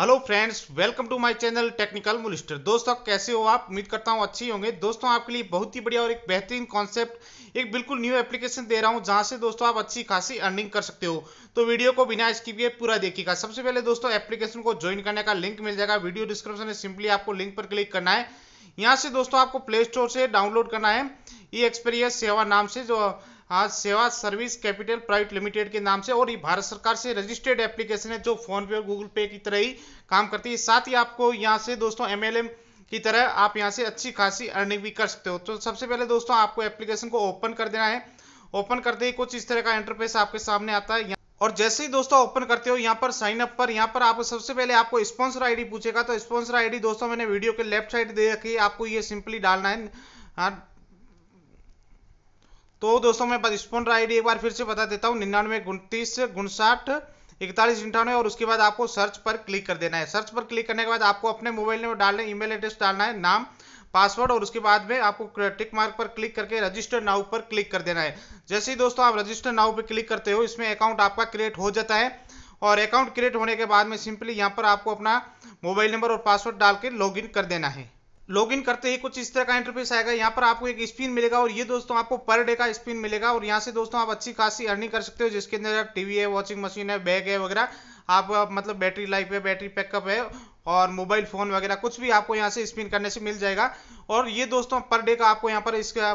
hello friends welcome to my channel technical मुलिस्टर दोस्तों कैसे हो आप उम्मीद करता हूँ अच्छी होंगे दोस्तों आपके लिए बहुत ही बढ़िया और एक बेहतरीन कॉन्सेप्ट एक बिल्कुल न्यू एप्लीकेशन दे रहा हूँ जहां से दोस्तों आप अच्छी खासी अर्निंग कर सकते हो तो वीडियो को बिना इसकी किए पूरा देखिएगा सबसे पहले दोस्तों एप्लीकेशन को ज्वाइन करने का लिंक मिल जाएगा वीडियो डिस्क्रिप्शन में सिंपली आपको लिंक पर क्लिक करना है यहाँ से दोस्तों आपको प्ले स्टोर से डाउनलोड करना है ई एक्सपीरियंस सेवा नाम से जो आज सेवा सर्विस कैपिटल प्राइवेट लिमिटेड के नाम से और ये भारत सरकार से रजिस्टर्ड एप्लीकेशन है जो फोन पे और गूगल पे की तरह ही काम करती है साथ ही आपको यहाँ से दोस्तों एम की तरह आप यहाँ से अच्छी खासी अर्निंग भी कर सकते हो तो सबसे पहले दोस्तों आपको एप्लीकेशन को ओपन कर देना है ओपन करते ही कुछ इस तरह का इंटरफेस आपके सामने आता है और जैसे ही दोस्तों ओपन करते हो यहाँ पर साइन अप पर यहाँ पर आपको सबसे पहले आपको स्पॉन्सर आईडी पूछेगा तो स्पॉन्सर आईडी दोस्तों मैंने वीडियो के लेफ्ट साइड दे रखी है आपको ये सिंपली डालना है हाँ, तो दोस्तों मैं आई डी एक बार फिर से बता देता हूँ निन्यानवे उनतीस उनसाठ इकतालीस अंठानवे और उसके बाद आपको सर्च पर क्लिक कर देना है सर्च पर क्लिक करने के बाद आपको अपने मोबाइल नंबर डालना है ईमेल एड्रेस डालना है नाम पासवर्ड और उसके बाद में आपको टिक मार्क पर क्लिक करके रजिस्टर नाउ पर क्लिक कर देना है जैसे ही दोस्तों आप रजिस्टर नाउ पर क्लिक करते हो इसमें अकाउंट आपका क्रिएट हो जाता है और अकाउंट क्रिएट होने के बाद में सिंपली यहाँ पर आपको अपना मोबाइल नंबर और पासवर्ड डाल के इन कर देना है लॉगिन करते ही कुछ इस तरह का इंटरफेस आएगा यहाँ पर आपको एक स्पिन मिलेगा और ये दोस्तों आपको पर डे का स्पिन मिलेगा और यहाँ से दोस्तों आप अच्छी खासी अर्निंग कर सकते हो जिसके अंदर आप टीवी है वॉशिंग मशीन है बैग है वगैरह आप मतलब बैटरी लाइफ है बैटरी बैकअप है और मोबाइल फ़ोन वगैरह कुछ भी आपको यहाँ से स्पिन करने से मिल जाएगा और ये दोस्तों पर डे का आपको यहाँ पर इसका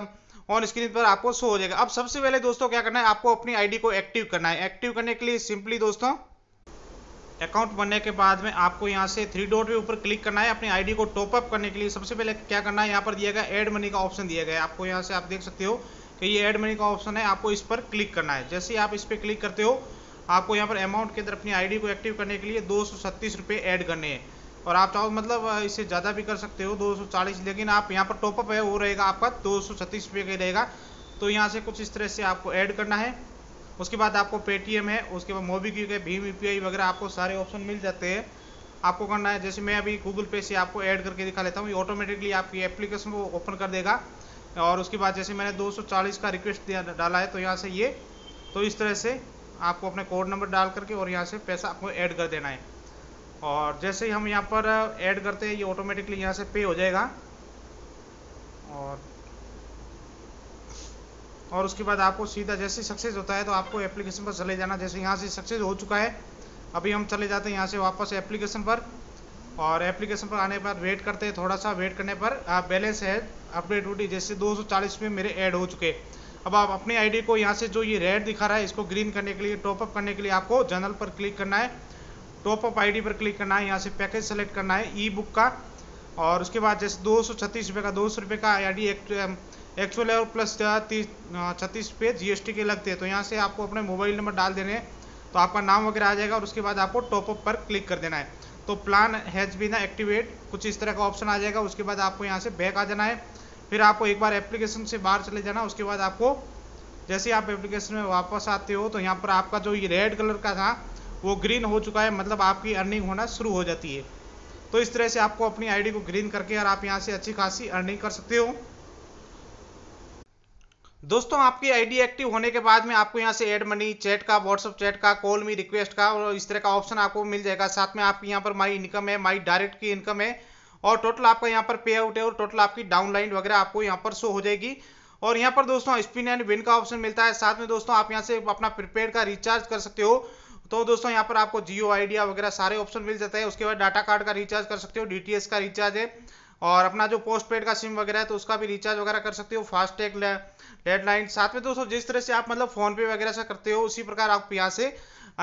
ऑन स्क्रीन पर आपको शो हो जाएगा अब सबसे पहले दोस्तों क्या करना है आपको अपनी आईडी को एक्टिव करना है एक्टिव करने के लिए सिंपली दोस्तों अकाउंट बनने के बाद में आपको यहाँ से थ्री डॉट के ऊपर क्लिक करना है अपनी आईडी को टॉपअप करने के लिए सबसे पहले क्या करना है यहाँ पर दिया गया एड मनी का ऑप्शन दिया गया है आपको यहाँ से आप देख सकते हो कि ये एड मनी का ऑप्शन है आपको इस पर क्लिक करना है जैसे ही आप इस पर क्लिक करते हो आपको यहाँ पर अमाउंट के अंदर अपनी आई को एक्टिव करने के लिए दो सौ ऐड करने हैं और आप चाहो मतलब इससे ज़्यादा भी कर सकते हो दो लेकिन आप यहाँ पर टॉपअप है वो रहेगा आपका दो सौ का रहेगा तो यहाँ से कुछ इस तरह से आपको ऐड करना है उसके बाद आपको पेटीएम है उसके बाद मोबीक्विक है भीम यू वगैरह आपको सारे ऑप्शन मिल जाते हैं आपको करना है जैसे मैं अभी गूगल पे से आपको ऐड करके दिखा लेता हूँ ये ऑटोमेटिकली आपकी एप्लीकेशन को ओपन कर देगा और उसके बाद जैसे मैंने 240 का रिक्वेस्ट दिया डाला है तो यहाँ से ये तो इस तरह से आपको अपने कोड नंबर डाल करके और यहाँ से पैसा आपको ऐड कर देना है और जैसे ही हम यहाँ पर ऐड करते हैं ये ऑटोमेटिकली यहाँ से पे हो जाएगा और और उसके बाद आपको सीधा जैसे सक्सेस होता है तो आपको एप्लीकेशन पर चले जाना जैसे यहाँ से सक्सेस हो चुका है अभी हम चले जाते हैं यहाँ से वापस एप्लीकेशन पर और एप्लीकेशन पर आने पर वेट करते हैं थोड़ा सा वेट करने पर आप बैलेंस है अपडेट ड्यूटी जैसे 240 में मेरे ऐड हो चुके अब आप अपनी आईडी को यहाँ से जो ये रेड दिखा रहा है इसको ग्रीन करने के लिए टॉपअप करने के लिए आपको जनरल पर क्लिक करना है टॉपअप डी पर क्लिक करना है यहाँ से पैकेज सेलेक्ट करना है ई बुक का और उसके बाद जैसे दो सौ का दो सौ का आई डी एक्चुअल और प्लस तीस छत्तीस पे जीएसटी के लगते हैं तो यहाँ से आपको अपने मोबाइल नंबर डाल देने हैं तो आपका नाम वगैरह आ जाएगा और उसके बाद आपको टॉपअप पर क्लिक कर देना है तो प्लान हैज बी ना एक्टिवेट कुछ इस तरह का ऑप्शन आ जाएगा उसके बाद आपको यहाँ से बैक आ जाना है फिर आपको एक बार एप्लीकेशन से बाहर चले जाना उसके बाद आपको जैसे आप एप्लीकेशन में वापस आते हो तो यहाँ पर आपका जो ये रेड कलर का था वो ग्रीन हो चुका है मतलब आपकी अर्निंग होना शुरू हो जाती है तो इस तरह से आपको अपनी आईडी को ग्रीन करके और आप यहाँ से अच्छी खासी अर्निंग कर सकते हो दोस्तों आपकी आईडी एक्टिव होने के बाद में आपको यहाँ से एड मनी चैट का व्हाट्सअप चैट का कॉल मी रिक्वेस्ट का और इस तरह का ऑप्शन आपको मिल जाएगा साथ में आपकी यहाँ पर माई इनकम है माई डायरेक्ट की इनकम है और टोटल आपका यहाँ पर पे आउट है और टोटल आपकी डाउनलाइन वगैरह आपको यहाँ पर शो हो जाएगी और यहाँ पर दोस्तों स्पिन एंड विन का ऑप्शन मिलता है साथ में दोस्तों आप यहाँ से अपना प्रीपेड का रिचार्ज कर सकते हो तो दोस्तों यहाँ पर आपको जियो आइडिया वगैरह सारे ऑप्शन मिल जाते हैं उसके बाद डाटा कार्ड का रिचार्ज कर सकते हो डीटीएस का रिचार्ज है और अपना जो पोस्ट पेड का सिम वगैरह है तो उसका भी रिचार्ज वगैरह कर सकते हो फास्टैग लैंडलाइन साथ में दोस्तों जिस तरह से आप मतलब फोन पे वगैरह से करते हो उसी प्रकार आप यहाँ से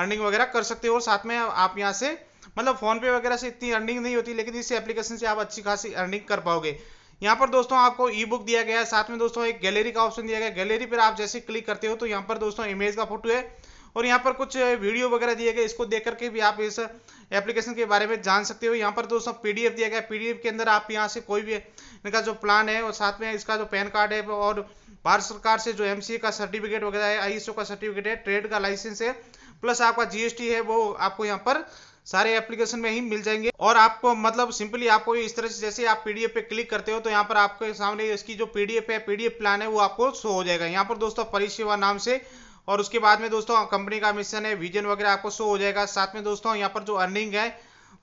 अर्निंग वगैरह कर सकते हो साथ में आप यहाँ से मतलब फोन पे वगैरह से इतनी अर्निंग नहीं होती लेकिन इस एप्लीकेशन से आप अच्छी खासी अर्निंग कर पाओगे यहाँ पर दोस्तों आपको ई बुक दिया गया है साथ में दोस्तों एक गैलरी का ऑप्शन दिया गया गैलरी पर आप जैसे क्लिक करते हो तो यहाँ पर दोस्तों इमेज का फोटो है और यहाँ पर कुछ वीडियो वगैरह दिए गए इसको देख करके भी आप इस एप्लीकेशन के बारे में जान सकते हो यहाँ पर दोस्तों पीडीएफ दिया गया पीडीएफ के अंदर आप यहाँ से कोई भी इनका जो प्लान है और साथ में इसका जो पैन कार्ड है और भारत सरकार से जो एमसीए का सर्टिफिकेट वगैरह है आईएसओ का सर्टिफिकेट है ट्रेड का लाइसेंस है प्लस आपका जीएसटी है वो आपको यहाँ पर सारे एप्लीकेशन में ही मिल जाएंगे और आपको मतलब सिंपली आपको इस तरह से जैसे आप पीडीएफ पे क्लिक करते हो तो यहाँ पर आपके सामने इसकी जो पीडीएफ है पीडीएफ प्लान है वो आपको शो हो जाएगा यहाँ पर दोस्तों परिसेवा नाम से और उसके बाद में दोस्तों कंपनी का मिशन है विजन वगैरह आपको शो हो जाएगा साथ में दोस्तों यहाँ पर जो अर्निंग है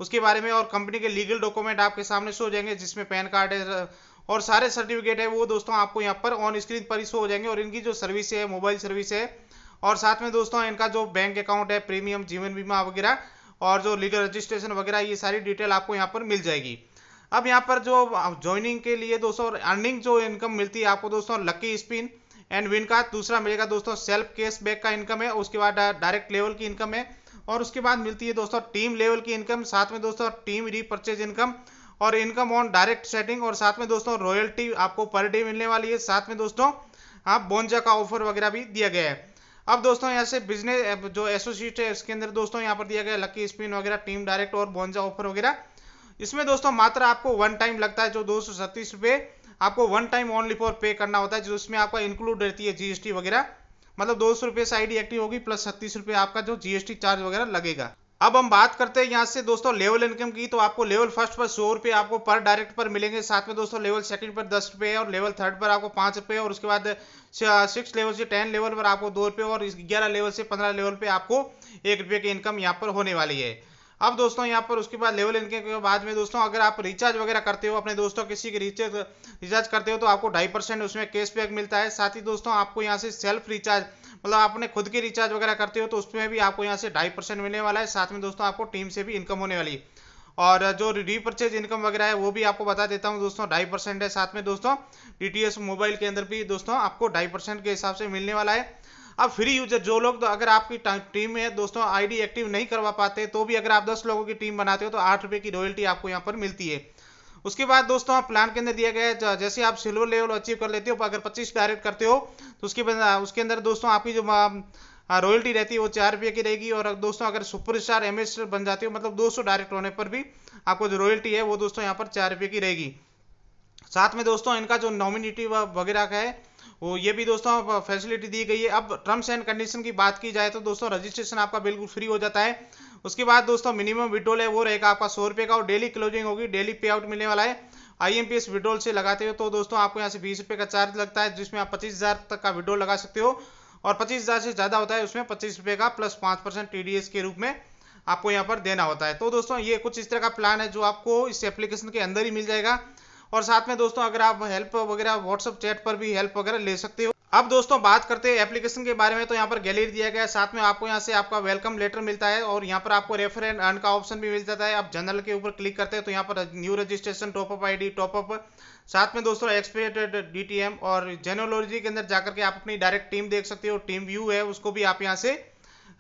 उसके बारे में और कंपनी के लीगल डॉक्यूमेंट आपके सामने शो हो जाएंगे जिसमें पैन कार्ड है और सारे सर्टिफिकेट है वो दोस्तों आपको यहाँ पर ऑन स्क्रीन पर ही शो हो जाएंगे और इनकी जो सर्विस है मोबाइल सर्विस है और साथ में दोस्तों इनका जो बैंक अकाउंट है प्रीमियम जीवन बीमा वगैरह और जो लीगल रजिस्ट्रेशन वगैरह ये सारी डिटेल आपको यहाँ पर मिल जाएगी अब यहाँ पर जो ज्वाइनिंग के लिए दोस्तों अर्निंग जो इनकम मिलती है आपको दोस्तों लकी स्पिन एंड विन का दूसरा मिलेगा दोस्तों सेल्फ कैश बैक का इनकम है उसके बाद डायरेक्ट लेवल की इनकम है और उसके बाद मिलती है दोस्तों टीम लेवल की इनकम साथ में दोस्तों टीम रीपर्चेज इनकम और इनकम ऑन डायरेक्ट सेटिंग और साथ में दोस्तों रॉयल्टी आपको पर डे मिलने वाली है साथ में दोस्तों आप बोनजा का ऑफर वगैरह भी दिया गया है अब दोस्तों यहाँ से बिजनेस जो एसोसिएट है इसके अंदर दोस्तों यहाँ पर दिया गया लकी स्पिन वगैरह टीम डायरेक्ट और बोनजा ऑफर वगैरह इसमें दोस्तों मात्र आपको वन टाइम लगता है जो दो सौ आपको वन टाइम ओनली फॉर पे करना होता है जो उसमें आपका इंक्लूड रहती है जीएसटी वगैरह मतलब दो सौ रुपये से आई एक्टिव होगी प्लस छत्तीस रुपये आपका जो जीएसटी चार्ज वगैरह लगेगा अब हम बात करते हैं यहाँ से दोस्तों लेवल इनकम की तो आपको लेवल फर्स्ट पर सौ रुपये आपको पर डायरेक्ट पर मिलेंगे साथ में दोस्तों लेवल सेकंड पर दस रुपये और लेवल थर्ड पर आपको पाँच रुपये और उसके बाद सिक्स लेवल से टेन लेवल पर आपको दो रुपये और ग्यारह लेवल से पंद्रह लेवल पर आपको एक रुपये की इनकम यहाँ पर होने वाली है अब दोस्तों यहाँ पर उसके बाद लेवल इनके के बाद में दोस्तों अगर आप रिचार्ज वगैरह करते हो अपने दोस्तों किसी के रिचार्ज रिचार्ज करते हो तो आपको ढाई परसेंट उसमें कैशबैक मिलता है साथ ही दोस्तों आपको यहाँ से सेल्फ रिचार्ज मतलब आपने खुद के रिचार्ज वगैरह करते हो तो उसमें भी आपको यहाँ से ढाई परसेंट मिलने वाला है साथ में दोस्तों आपको टीम से भी इनकम होने वाली है और जो रीपर्चेज इनकम वगैरह है वो भी आपको बता देता हूँ दोस्तों ढाई परसेंट है साथ में दोस्तों डी मोबाइल के अंदर भी दोस्तों आपको ढाई परसेंट के हिसाब से मिलने वाला है अब फ्री यूजर जो लोग तो अगर आपकी टीम में दोस्तों आईडी एक्टिव नहीं करवा पाते तो भी अगर आप दस लोगों की टीम बनाते हो तो आठ रुपये की रॉयल्टी आपको यहाँ पर मिलती है उसके बाद दोस्तों आप प्लान के अंदर दिया गया है जैसे आप सिल्वर लेवल अचीव कर लेते हो अगर पच्चीस डायरेक्ट करते हो तो उसके उसके अंदर दोस्तों आपकी जो रॉयल्टी रहती है वो चार रुपये की रहेगी और दोस्तों अगर सुपर स्टार एम बन जाते हो मतलब 200 डायरेक्ट होने पर भी आपको जो रॉयल्टी है वो दोस्तों यहाँ पर चार रुपये की रहेगी साथ में दोस्तों इनका जो नॉमिनेटिव वगैरह का है वो ये भी दोस्तों फैसिलिटी दी गई है अब टर्म्स एंड कंडीशन की बात की जाए तो दोस्तों रजिस्ट्रेशन आपका बिल्कुल फ्री हो जाता है उसके बाद दोस्तों मिनिमम विड्रोल है वो रहेगा आपका सौ रुपये का और डेली क्लोजिंग होगी डेली पे आउट मिलने वाला है आई एम विड्रोल से लगाते हो तो दोस्तों आपको यहाँ से बीस रुपये का चार्ज लगता है जिसमें आप पच्चीस हज़ार तक का विड्रोल लगा सकते हो और पच्चीस हज़ार से ज़्यादा होता है उसमें पच्चीस रुपये का प्लस पाँच परसेंट टी के रूप में आपको यहाँ पर देना होता है तो दोस्तों ये कुछ इस तरह का प्लान है जो आपको इस एप्लीकेशन के अंदर ही मिल जाएगा और साथ में दोस्तों अगर आप हेल्प वगैरह व्हाट्सअप चैट पर भी हेल्प वगैरह ले सकते हो अब दोस्तों बात करते हैं एप्लीकेशन के बारे में तो यहाँ पर गैलरी दिया गया है साथ में आपको यहाँ से आपका वेलकम लेटर मिलता है और यहाँ पर आपको रेफर एंड अर्न का ऑप्शन भी मिल जाता है आप जनरल के ऊपर क्लिक करते हैं तो यहाँ पर new registration top up I D top up साथ में दोस्तों टी एम और जेनोलॉजी के अंदर जाकर के आप अपनी डायरेक्ट टीम देख सकते हो टीम व्यू है उसको भी आप यहाँ से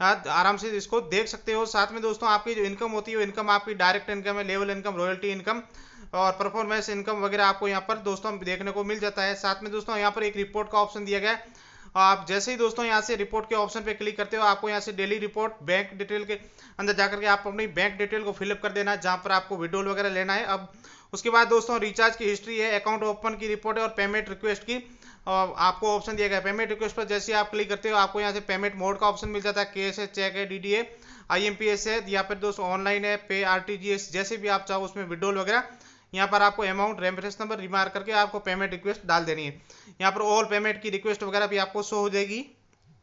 हाँ, आराम से इसको देख सकते हो साथ में दोस्तों आपकी जो इनकम होती है वो इनकम आपकी डायरेक्ट इनकम है लेवल इनकम रॉयल्टी इनकम और परफॉर्मेंस इनकम वगैरह आपको यहाँ पर दोस्तों देखने को मिल जाता है साथ में दोस्तों यहाँ पर एक रिपोर्ट का ऑप्शन दिया गया है आप जैसे ही दोस्तों यहाँ से रिपोर्ट के ऑप्शन पे क्लिक करते हो आपको यहाँ से डेली रिपोर्ट बैंक डिटेल के अंदर जाकर के आप अपनी बैंक डिटेल को फिलअप कर देना जहाँ पर आपको विड्रोल वगैरह लेना है अब उसके बाद दोस्तों रिचार्ज की हिस्ट्री है अकाउंट ओपन की रिपोर्ट है और पेमेंट रिक्वेस्ट की और आपको ऑप्शन दिया गया पेमेंट रिक्वेस्ट पर जैसे आप क्लिक करते हो आपको यहाँ से पेमेंट मोड का ऑप्शन मिल जाता है के है चेक है डी है आई है या फिर दोस्तों ऑनलाइन है पे आर जैसे भी आप चाहो उसमें विड्रोल वगैरह यहाँ पर आपको अमाउंट रेफरेंस नंबर रिमार्क करके आपको पेमेंट रिक्वेस्ट डाल देनी है यहाँ पर ऑल पेमेंट की रिक्वेस्ट वगैरह भी आपको शो हो जाएगी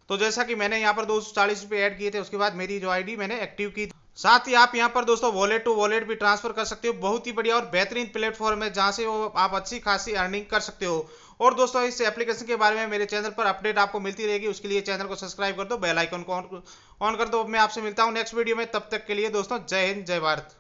तो जैसा कि मैंने यहाँ पर दो सौ चालीस रुपये ऐड किए थे उसके बाद मेरी जो आईडी मैंने एक्टिव की साथ ही आप यहाँ पर दोस्तों वॉलेट टू वॉलेट भी ट्रांसफर कर सकते हो बहुत ही बढ़िया और बेहतरीन प्लेटफॉर्म है जहाँ से आप अच्छी खासी अर्निंग कर सकते हो और दोस्तों इस एप्लीकेशन के बारे में मेरे चैनल पर अपडेट आपको मिलती रहेगी उसके लिए चैनल को सब्सक्राइब कर दो बेल आइकन को ऑन कर दो मैं आपसे मिलता हूँ नेक्स्ट वीडियो में तब तक के लिए दोस्तों जय हिंद जय भारत